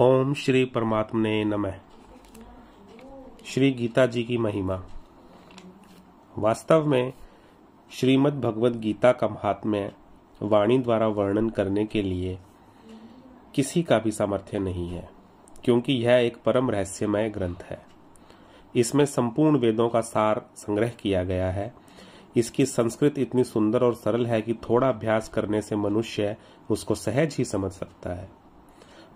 ओम श्री परमात्मने नमः श्री गीता जी की महिमा वास्तव में श्रीमद् भगवद गीता का महात्म्य वाणी द्वारा वर्णन करने के लिए किसी का भी सामर्थ्य नहीं है क्योंकि यह एक परम रहस्यमय ग्रंथ है इसमें संपूर्ण वेदों का सार संग्रह किया गया है इसकी संस्कृत इतनी सुंदर और सरल है कि थोड़ा अभ्यास करने से मनुष्य उसको सहज ही समझ सकता है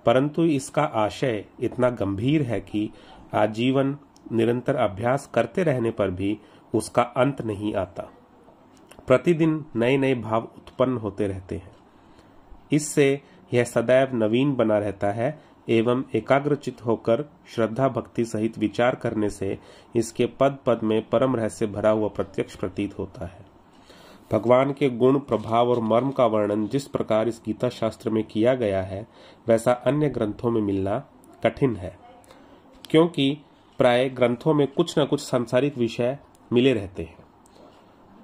परंतु इसका आशय इतना गंभीर है कि आजीवन निरंतर अभ्यास करते रहने पर भी उसका अंत नहीं आता प्रतिदिन नए नए भाव उत्पन्न होते रहते हैं इससे यह सदैव नवीन बना रहता है एवं एकाग्रचित होकर श्रद्धा भक्ति सहित विचार करने से इसके पद पद में परम रहस्य भरा हुआ प्रत्यक्ष प्रतीत होता है भगवान के गुण प्रभाव और मर्म का वर्णन जिस प्रकार इस गीता शास्त्र में किया गया है वैसा अन्य ग्रंथों में मिलना कठिन है क्योंकि प्राय ग्रंथों में कुछ न कुछ सांसारिक विषय मिले रहते हैं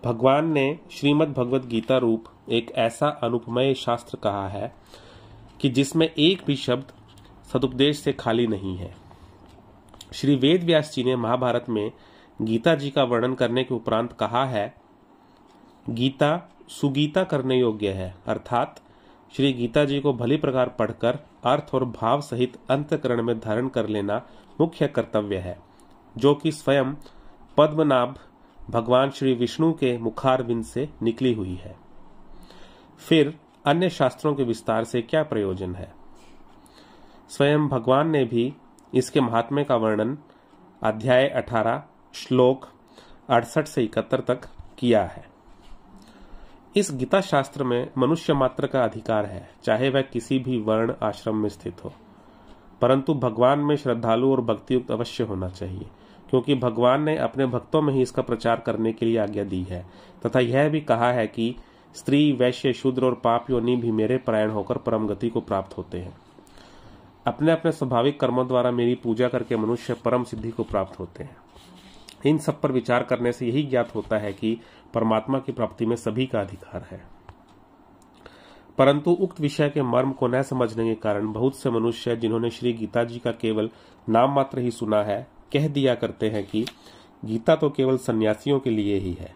भगवान ने श्रीमद् भगवत गीता रूप एक ऐसा अनुपमय शास्त्र कहा है कि जिसमें एक भी शब्द सदुपदेश से खाली नहीं है श्री वेद व्यास जी ने महाभारत में गीता जी का वर्णन करने के उपरांत कहा है गीता सुगीता करने योग्य है अर्थात श्री गीता जी को भली प्रकार पढ़कर अर्थ और भाव सहित अंतकरण में धारण कर लेना मुख्य कर्तव्य है जो कि स्वयं पद्मनाभ भगवान श्री विष्णु के मुखारविंद से निकली हुई है फिर अन्य शास्त्रों के विस्तार से क्या प्रयोजन है स्वयं भगवान ने भी इसके महात्म्य का वर्णन अध्याय 18 श्लोक अड़सठ से इकहत्तर तक किया है इस गीता शास्त्र में मनुष्य मात्र का अधिकार है चाहे वह किसी भी वर्ण आश्रम में स्थित हो परंतु भगवान में श्रद्धालु और भक्तियुक्त अवश्य होना चाहिए क्योंकि भगवान ने अपने भक्तों में ही इसका प्रचार करने के लिए आज्ञा दी है तथा यह भी कहा है कि स्त्री वैश्य शूद्र और पाप योनि भी मेरे परायण होकर परम गति को प्राप्त होते हैं अपने अपने स्वाभाविक कर्मों द्वारा मेरी पूजा करके मनुष्य परम सिद्धि को प्राप्त होते हैं इन सब पर विचार करने से यही ज्ञात होता है कि परमात्मा की प्राप्ति में सभी का अधिकार है परंतु उक्त विषय के मर्म को न समझने के कारण बहुत से मनुष्य जिन्होंने श्री गीता जी का केवल नाम मात्र ही सुना है कह दिया करते हैं कि गीता तो केवल सन्यासियों के लिए ही है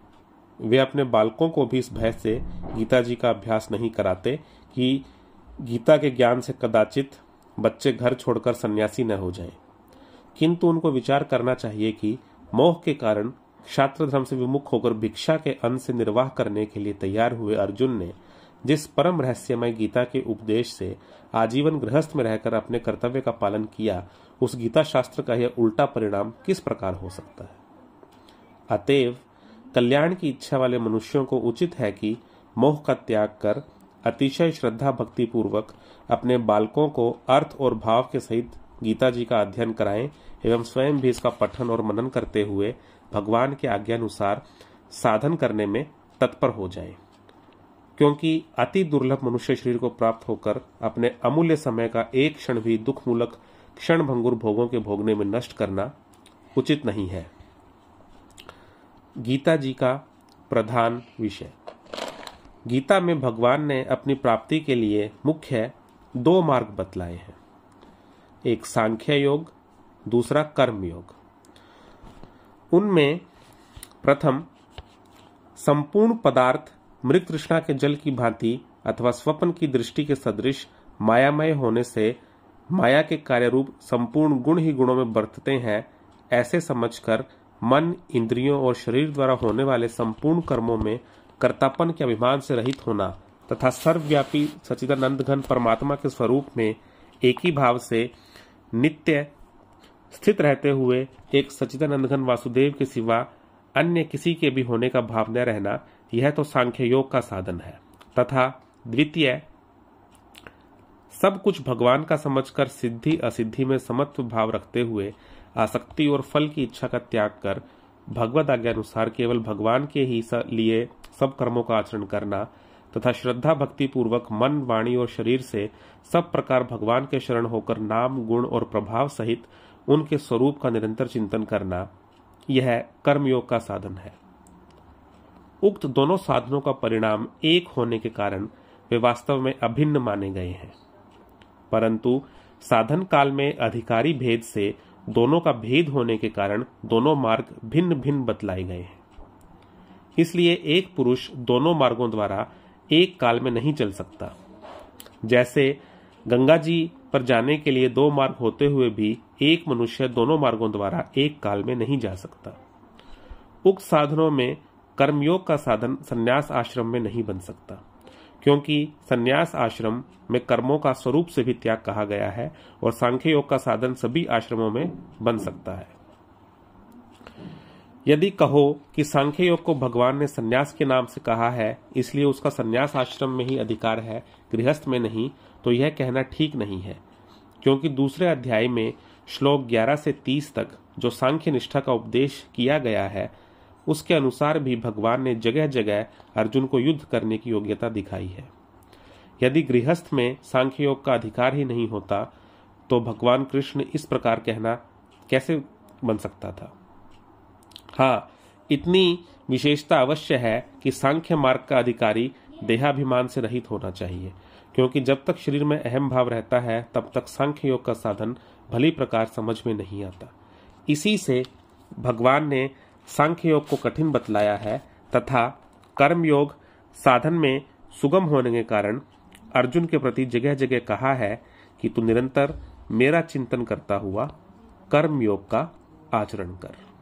वे अपने बालकों को भी इस भय से गीता जी का अभ्यास नहीं कराते कि गीता के ज्ञान से कदाचित बच्चे घर छोड़कर सन्यासी न हो जाएं। किंतु उनको विचार करना चाहिए कि मोह के कारण क्षात्र धर्म से विमुख होकर भिक्षा के अन्न से निर्वाह करने के लिए तैयार हुए अर्जुन ने जिस परम रहस्यमय गीता के उपदेश से आजीवन गृहस्थ में रहकर अपने कर्तव्य का पालन किया उस गीता शास्त्र का यह उल्टा परिणाम किस प्रकार हो सकता है अतएव कल्याण की इच्छा वाले मनुष्यों को उचित है कि मोह का त्याग कर अतिशय श्रद्धा भक्ति पूर्वक अपने बालकों को अर्थ और भाव के सहित गीता जी का अध्ययन कराएं एवं स्वयं भी इसका पठन और मनन करते हुए भगवान के आज्ञानुसार साधन करने में तत्पर हो जाएं। क्योंकि अति दुर्लभ मनुष्य शरीर को प्राप्त होकर अपने अमूल्य समय का एक क्षण भी दुखमूलक क्षण भंगुर भोगों के भोगने में नष्ट करना उचित नहीं है गीता जी का प्रधान विषय गीता में भगवान ने अपनी प्राप्ति के लिए मुख्य दो मार्ग बतलाए हैं एक सांख्य योग दूसरा कर्म योग उनमें प्रथम संपूर्ण पदार्थ मृत तृष्णा के जल की भांति अथवा स्वप्न की दृष्टि के सदृश मायामय होने से माया के कार्य रूप संपूर्ण गुण ही गुणों में बरतते हैं ऐसे समझकर मन इंद्रियों और शरीर द्वारा होने वाले संपूर्ण कर्मों में कर्तापन के अभिमान से रहित होना तथा सर्वव्यापी सचिदानंद घन परमात्मा के स्वरूप में एक ही भाव से नित्य स्थित रहते हुए एक सचिदानंद घन वासुदेव के सिवा अन्य किसी के भी होने का भाव न रहना यह तो सांख्य योग का साधन है तथा द्वितीय सब कुछ भगवान का समझकर सिद्धि असिद्धि में समत्व भाव रखते हुए आसक्ति और फल की इच्छा का त्याग कर भगवत आज्ञा अनुसार केवल भगवान के ही लिए सब कर्मों का आचरण करना तथा श्रद्धा भक्ति पूर्वक मन वाणी और शरीर से सब प्रकार भगवान के शरण होकर नाम गुण और प्रभाव सहित उनके स्वरूप का निरंतर चिंतन करना यह कर्मयोग का साधन है उक्त दोनों साधनों का परिणाम एक होने के कारण वे वास्तव में अभिन्न माने गए हैं परंतु साधन काल में अधिकारी भेद से दोनों का भेद होने के कारण दोनों मार्ग भिन्न भिन्न बतलाए गए हैं इसलिए एक पुरुष दोनों मार्गों द्वारा एक काल में नहीं चल सकता जैसे गंगा जी पर जाने के लिए दो मार्ग होते हुए भी एक मनुष्य दोनों मार्गों द्वारा एक काल में नहीं जा सकता उक्त साधनों में कर्मयोग का साधन संन्यास आश्रम में नहीं बन सकता क्योंकि संन्यास आश्रम में कर्मों का स्वरूप से भी त्याग कहा गया है और सांख्य योग का साधन सभी आश्रमों में बन सकता है यदि कहो कि सांख्य योग को भगवान ने सन्यास के नाम से कहा है इसलिए उसका सन्यास आश्रम में ही अधिकार है गृहस्थ में नहीं तो यह कहना ठीक नहीं है क्योंकि दूसरे अध्याय में श्लोक 11 से 30 तक जो सांख्य निष्ठा का उपदेश किया गया है उसके अनुसार भी भगवान ने जगह जगह अर्जुन को युद्ध करने की योग्यता दिखाई है यदि गृहस्थ में सांख्य योग का अधिकार ही नहीं होता तो भगवान कृष्ण इस प्रकार कहना कैसे बन सकता था हाँ इतनी विशेषता अवश्य है कि सांख्य मार्ग का अधिकारी देहाभिमान से रहित होना चाहिए क्योंकि जब तक शरीर में अहम भाव रहता है तब तक सांख्य योग का साधन भली प्रकार समझ में नहीं आता इसी से भगवान ने सांख्य योग को कठिन बतलाया है तथा कर्म योग साधन में सुगम होने के कारण अर्जुन के प्रति जगह जगह कहा है कि तू निरंतर मेरा चिंतन करता हुआ कर्म योग का आचरण कर